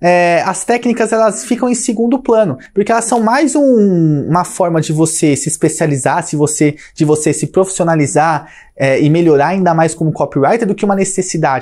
é, as técnicas elas ficam em segundo plano, porque elas são mais um, uma forma de você se especializar, se você, de você se profissionalizar é, e melhorar ainda mais como copywriter do que uma necessidade.